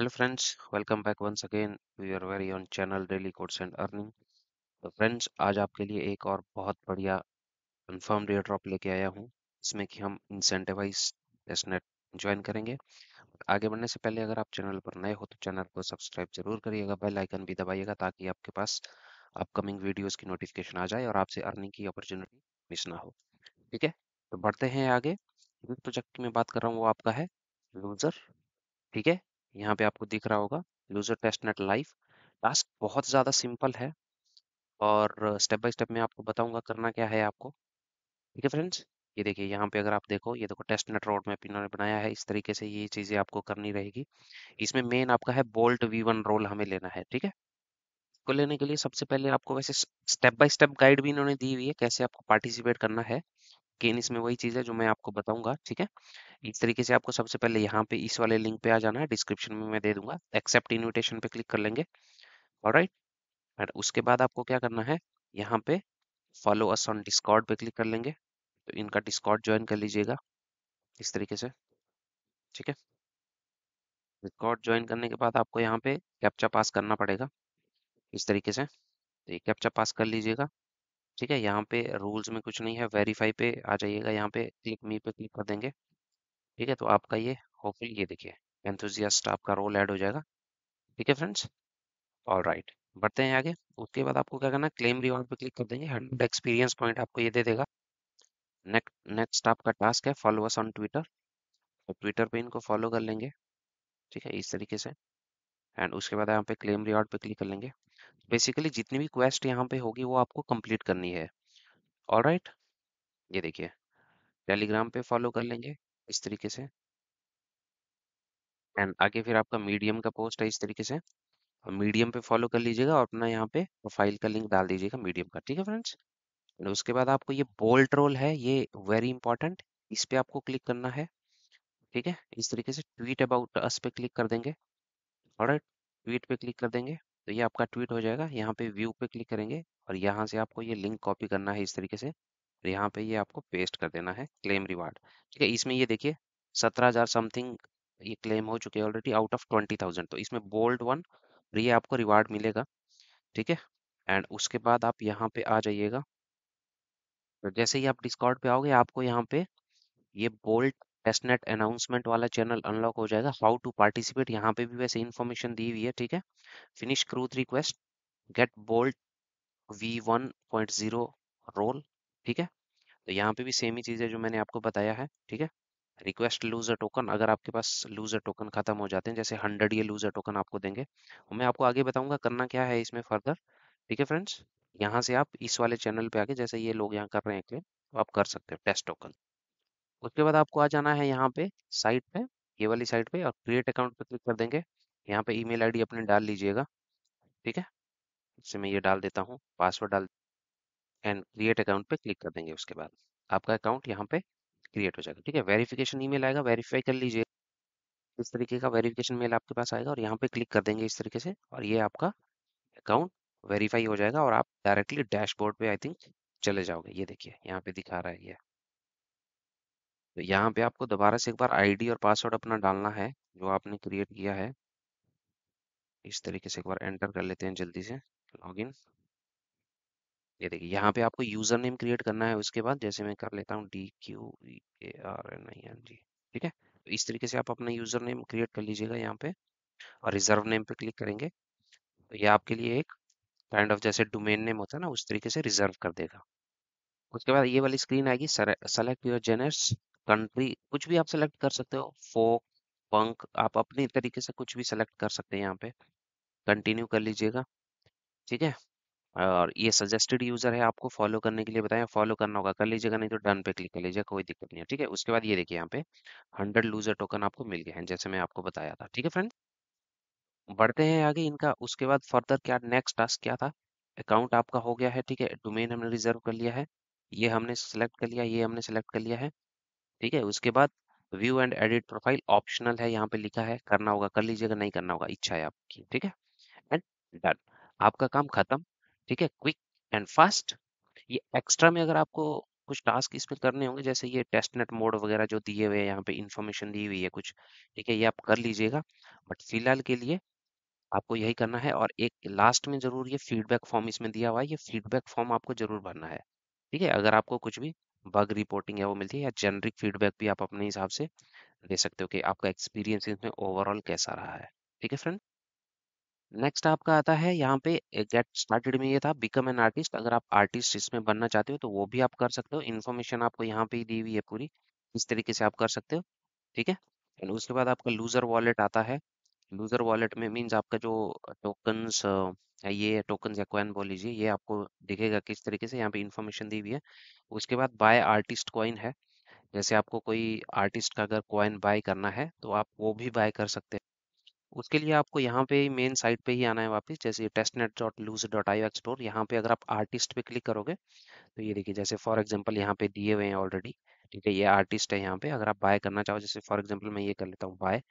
Hello friends, welcome back once again to your very own channel Daily Codes and Earning. तो friends आज आपके लिए एक और बहुत बढ़िया कन्फर्म डे ड्रॉप लेके आया हूँ इसमें कि हम इंसेंटिवाइज टेस्टनेट ज्वाइन करेंगे आगे बढ़ने से पहले अगर आप चैनल पर नए हो तो चैनल को सब्सक्राइब जरूर करिएगा बेल आइकन भी दबाइएगा ताकि आपके पास अपकमिंग वीडियोस की नोटिफिकेशन आ जाए और आपसे अर्निंग की अपॉर्चुनिटी मिस ना हो ठीक है तो बढ़ते हैं आगे जिस प्रोजेक्ट की मैं बात कर रहा हूँ वो आपका है लूजर ठीक है यहाँ पे आपको दिख रहा होगा user test net live task बहुत ज़्यादा सिंपल है और स्टेप बाय स्टेप मैं आपको बताऊंगा करना क्या है आपको ठीक है फ्रेंड्स ये देखिए यहाँ पे अगर आप देखो ये देखो टेस्ट नेट रोड मैप इन्होंने बनाया है इस तरीके से ये चीज़ें आपको करनी रहेगी इसमें मेन आपका है बोल्ट वी वन रोल हमें लेना है ठीक है इसको लेने के लिए सबसे पहले आपको वैसे स्टेप बाय स्टेप गाइड भी इन्होंने दी हुई है कैसे आपको पार्टिसिपेट करना है अगेन इसमें वही चीज़ है जो मैं आपको बताऊंगा ठीक है इस तरीके से आपको सबसे पहले यहाँ पे इस वाले लिंक पे आ जाना है डिस्क्रिप्शन में मैं दे दूंगा एक्सेप्ट इन्विटेशन पे क्लिक कर लेंगे और राइट एंड उसके बाद आपको क्या करना है यहाँ पे फॉलो अस ऑन डिस्कॉर्ड पे क्लिक कर लेंगे तो इनका डिस्कॉर्ड ज्वाइन कर लीजिएगा इस तरीके से ठीक है डिस्कॉर्ड ज्वाइन करने के बाद आपको यहाँ पे कैप्चा पास करना पड़ेगा इस तरीके से तो ये कैप्चा पास कर लीजिएगा ठीक है यहाँ पे रूल्स में कुछ नहीं है वेरीफाई पे आ जाइएगा यहाँ पे क्लिक मी पे क्लिक कर देंगे ठीक है तो आपका ये होपफुल ये देखिए एंथुजियास्ट आपका रोल ऐड हो जाएगा ठीक है फ्रेंड्स ऑल राइट बढ़ते हैं आगे उसके बाद आपको क्या करना क्लेम रिवॉर्ड पे क्लिक कर देंगे हंड्रेड एक्सपीरियंस पॉइंट आपको ये दे देगा नेक्स्ट नेक्स्ट आपका टास्क है फॉलोअर्स ऑन ट्विटर तो ट्विटर पे इनको फॉलो कर लेंगे ठीक है इस तरीके से एंड उसके बाद यहाँ पे क्लेम रिवॉर्ड पे क्लिक कर लेंगे बेसिकली जितनी भी क्वेस्ट यहाँ पे होगी वो आपको कंप्लीट करनी है और राइट ये देखिए टेलीग्राम पे फॉलो कर लेंगे इस तरीके से एंड आगे फिर आपका मीडियम का पोस्ट है इस तरीके से मीडियम पे फॉलो कर लीजिएगा और अपना यहाँ पे प्रोफाइल का लिंक डाल दीजिएगा मीडियम का ठीक है फ्रेंड्स एंड उसके बाद आपको ये बोल्ट रोल है ये वेरी इंपॉर्टेंट इस पे आपको क्लिक करना है ठीक है इस तरीके से ट्वीट अबाउट अस पे क्लिक कर देंगे और ट्वीट पे क्लिक कर देंगे तो ये आपका ट्वीट हो जाएगा यहाँ पे व्यू पे क्लिक करेंगे और यहाँ से आपको ये लिंक कॉपी करना है इस तरीके से और यहाँ पे ये आपको पेस्ट कर देना है क्लेम रिवार्ड ठीक है इसमें ये देखिए सत्रह हज़ार समथिंग ये क्लेम हो चुके हैं already out of twenty thousand तो इसमें बोल्ड वन और ये आपको रिवार्ड मिलेगा ठीक है एंड उसके बाद आप यहाँ पे आ जाइएगा तो जैसे ही आप डिस्काउंट पे आओगे आपको यहाँ पे ये बोल्ट टेस्टनेट अनाउंसमेंट वाला चैनल अनलॉक हो जाएगा हाउ टू पार्टिसिपेट यहाँ पे भी वैसे इन्फॉर्मेशन दी हुई है ठीक है फिनिश क्रूथ request get Bolt V one point zero role ठीक है तो यहाँ पे भी सेम ही चीज़ है जो मैंने आपको बताया है ठीक है रिक्वेस्ट लूजर टोकन अगर आपके पास लूजर टोकन खत्म हो जाते हैं जैसे हंड्रेड ये लूजर टोकन आपको देंगे और तो मैं आपको आगे बताऊंगा करना क्या है इसमें फर्दर ठीक है फ्रेंड्स यहाँ से आप इस वाले चैनल पे आके जैसे ये लोग यहाँ कर रहे हैं क्लेम तो आप कर सकते हो टेस्ट टोकन उसके बाद आपको आ जाना है यहाँ पे साइट पे ये वाली साइट पे और क्रिएट अकाउंट पे क्लिक कर देंगे यहाँ पे ईमेल आईडी अपने डाल लीजिएगा ठीक है इससे मैं ये डाल देता हूँ पासवर्ड डाल एंड क्रिएट अकाउंट पे क्लिक कर देंगे उसके बाद आपका अकाउंट यहाँ पे क्रिएट हो जाएगा ठीक है वेरिफिकेशन ई आएगा वेरीफाई कर लीजिए इस तरीके का वेरीफिकेशन मेल आपके पास आएगा और यहाँ पे क्लिक कर देंगे इस तरीके से और ये आपका अकाउंट वेरीफाई हो जाएगा और आप डायरेक्टली डैशबोर्ड पे आई थिंक चले जाओगे ये देखिए यहाँ पे दिखा रहा है ये तो यहाँ पे आपको दोबारा से एक बार आईडी और पासवर्ड अपना डालना है जो आपने क्रिएट किया है इस तरीके से एक बार एंटर कर लेते हैं जल्दी से लॉगिन ये देखिए यहाँ पे आपको यूजर नेम क्रिएट करना है उसके बाद जैसे मैं कर लेता हूँ D Q A R N I N G ठीक है तो इस तरीके से आप अपना यूजर नेम क्रिएट कर लीजिएगा यहाँ पे और रिजर्व नेम पे क्लिक करेंगे तो ये आपके लिए एक काइंड ऑफ जैसे डोमेन नेम होता है ना उस तरीके से रिजर्व कर देगा उसके बाद ये वाली स्क्रीन आएगी सेलेक्ट योर जेनर्स कंट्री कुछ भी आप सेलेक्ट कर सकते हो फोक पंक आप अपने तरीके से कुछ भी सेलेक्ट कर सकते हैं यहाँ पे कंटिन्यू कर लीजिएगा ठीक है और ये सजेस्टेड यूजर है आपको फॉलो करने के लिए बताया फॉलो करना होगा कर लीजिएगा नहीं तो डन पे क्लिक कर लीजिएगा कोई दिक्कत नहीं है ठीक है उसके बाद ये देखिए यहाँ पे हंड्रेड लूजर टोकन आपको मिल गए हैं जैसे मैं आपको बताया था ठीक है फ्रेंड बढ़ते हैं आगे इनका उसके बाद फर्दर क्या नेक्स्ट टास्क क्या था अकाउंट आपका हो गया है ठीक है डोमेन हमने रिजर्व कर लिया है ये हमने सेलेक्ट कर लिया ये हमने सेलेक्ट कर लिया है ठीक है उसके बाद view and edit profile optional है यहाँ पे लिखा है करना होगा कर लीजिएगा नहीं करना होगा इच्छा है आपकी ठीक है एंड डन आपका काम खत्म ठीक है क्विक एंड फास्ट ये एक्स्ट्रा में अगर आपको कुछ टास्क इसमें करने होंगे जैसे ये टेस्ट नेट मोड वगैरह जो दिए हुए हैं यहाँ पे इन्फॉर्मेशन दी हुई है कुछ ठीक है ये आप कर लीजिएगा बट फिलहाल के लिए आपको यही करना है और एक लास्ट में जरूर ये फीडबैक फॉर्म इसमें दिया हुआ है ये फीडबैक फॉर्म आपको जरूर भरना है ठीक है अगर आपको कुछ भी बग रिपोर्टिंग है वो मिलती है या जेनरिक फीडबैक भी आप अपने हिसाब से दे सकते हो कि आपका एक्सपीरियंस इसमें ओवरऑल कैसा रहा है ठीक है फ्रेंड नेक्स्ट आपका आता है यहाँ पे गेट स्टार्टेड में ये था बिकम एन आर्टिस्ट अगर आप आर्टिस्ट इसमें बनना चाहते हो तो वो भी आप कर सकते हो इन्फॉर्मेशन आपको यहाँ पे ही दी हुई है पूरी इस तरीके से आप कर सकते हो ठीक है एंड उसके बाद आपका लूजर वॉलेट आता है लूजर वॉलेट में मीन्स आपका जो टोकन्स ये टोकन या कॉइन बोल लीजिए ये आपको दिखेगा किस तरीके से यहाँ पे इन्फॉर्मेशन दी हुई है उसके बाद बाय आर्टिस्ट कॉइन है जैसे आपको कोई आर्टिस्ट का अगर कॉइन बाय करना है तो आप वो भी बाय कर सकते हैं उसके लिए आपको यहाँ पे मेन साइट पे ही आना है वापस जैसे test net dot loose dot I explore यहाँ पे अगर आप आर्टिस्ट पे क्लिक करोगे तो ये देखिए जैसे फॉर एग्जाम्पल यहाँ पे दिए हुए हैं ऑलरेडी ठीक है ये आर्टिस्ट है यहाँ पे अगर आप बाय करना चाहो जैसे फॉर एग्जाम्पल मैं ये कर लेता हूँ बाय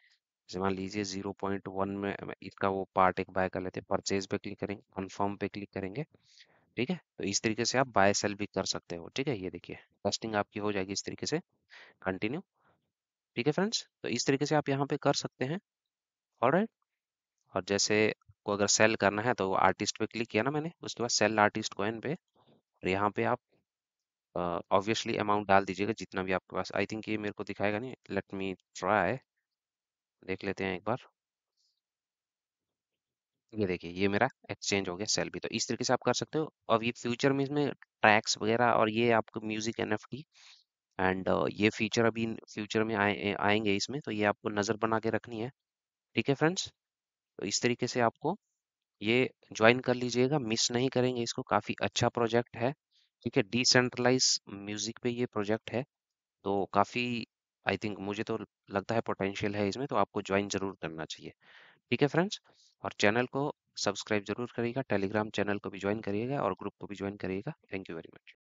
जैसे मान लीजिए जीरो पॉइंट वन में इसका वो पार्ट एक बाय कर लेते हैं परचेज पे क्लिक करेंगे कन्फर्म पे क्लिक करेंगे ठीक है तो इस तरीके से आप बाय सेल भी कर सकते हो ठीक है ये देखिए टेस्टिंग आपकी हो जाएगी इस तरीके से कंटिन्यू ठीक है फ्रेंड्स तो इस तरीके से आप यहाँ पे कर सकते हैं और और जैसे को अगर सेल करना है तो आर्टिस्ट पे क्लिक किया ना मैंने उसके बाद सेल आर्टिस्ट कोइन पे और यहाँ पे आप ऑब्वियसली अमाउंट डाल दीजिएगा जितना भी आपके पास आई थिंक ये मेरे को दिखाएगा नहीं लेट मी ट्राई देख लेते हैं एक बार ये देखिए ये मेरा एक्सचेंज हो गया सेल भी तो इस तरीके से आप कर सकते हो अब ये फ्यूचर में इसमें ट्रैक्स वगैरह और ये आपको म्यूजिक एन एंड ये फीचर अभी फ्यूचर में आए आएंगे इसमें तो ये आपको नज़र बना के रखनी है ठीक है फ्रेंड्स तो इस तरीके से आपको ये ज्वाइन कर लीजिएगा मिस नहीं करेंगे इसको काफ़ी अच्छा प्रोजेक्ट है ठीक है डिसेंट्रलाइज म्यूजिक पे ये प्रोजेक्ट है तो काफ़ी आई थिंक मुझे तो लगता है पोटेंशियल है इसमें तो आपको ज्वाइन जरूर करना चाहिए ठीक है फ्रेंड्स और चैनल को सब्सक्राइब जरूर करिएगा टेलीग्राम चैनल को भी ज्वाइन करिएगा और ग्रुप को भी ज्वाइन करिएगा थैंक यू वेरी मच